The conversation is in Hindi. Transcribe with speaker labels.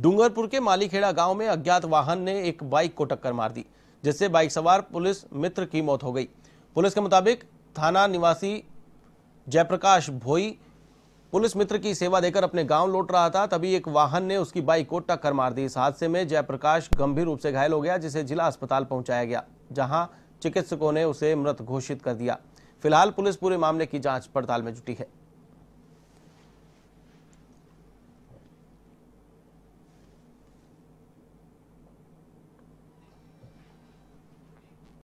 Speaker 1: डूंगरपुर के मालीखेड़ा गांव में अज्ञात वाहन ने एक बाइक को टक्कर मार दी जिससे बाइक सवार पुलिस मित्र की मौत हो गई पुलिस के मुताबिक थाना निवासी जयप्रकाश भोई पुलिस मित्र की सेवा देकर अपने गांव लौट रहा था तभी एक वाहन ने उसकी बाइक को टक्कर मार दी इस हादसे में जयप्रकाश गंभीर रूप से घायल हो गया जिसे जिला अस्पताल पहुंचाया गया जहां चिकित्सकों ने उसे मृत घोषित कर दिया फिलहाल पुलिस पूरे मामले की जांच पड़ताल में जुटी है